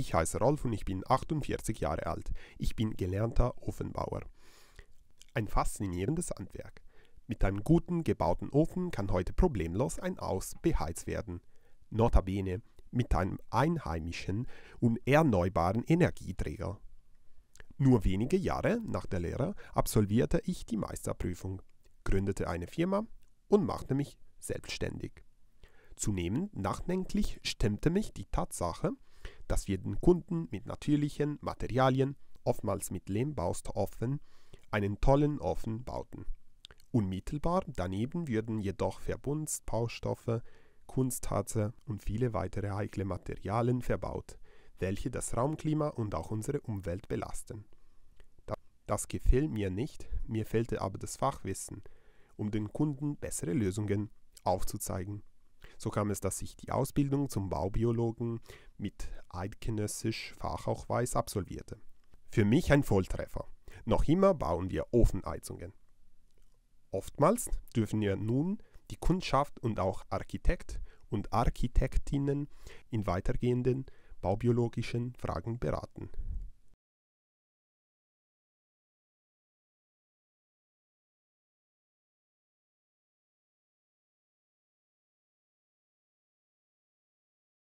Ich heiße Rolf und ich bin 48 Jahre alt. Ich bin gelernter Ofenbauer. Ein faszinierendes Handwerk. Mit einem guten gebauten Ofen kann heute problemlos ein Haus beheizt werden. Notabene mit einem einheimischen und erneuerbaren Energieträger. Nur wenige Jahre nach der Lehre absolvierte ich die Meisterprüfung, gründete eine Firma und machte mich selbstständig. Zunehmend nachdenklich stimmte mich die Tatsache, dass wir den Kunden mit natürlichen Materialien, oftmals mit Lehmbaustoffen, einen tollen Ofen bauten. Unmittelbar daneben würden jedoch Verbundbaustoffe, Kunstharze und viele weitere heikle Materialien verbaut, welche das Raumklima und auch unsere Umwelt belasten. Das gefiel mir nicht, mir fehlte aber das Fachwissen, um den Kunden bessere Lösungen aufzuzeigen. So kam es, dass ich die Ausbildung zum Baubiologen mit eidgenössisch Fachausweis absolvierte. Für mich ein Volltreffer. Noch immer bauen wir Ofenheizungen. Oftmals dürfen wir nun die Kundschaft und auch Architekt und Architektinnen in weitergehenden baubiologischen Fragen beraten.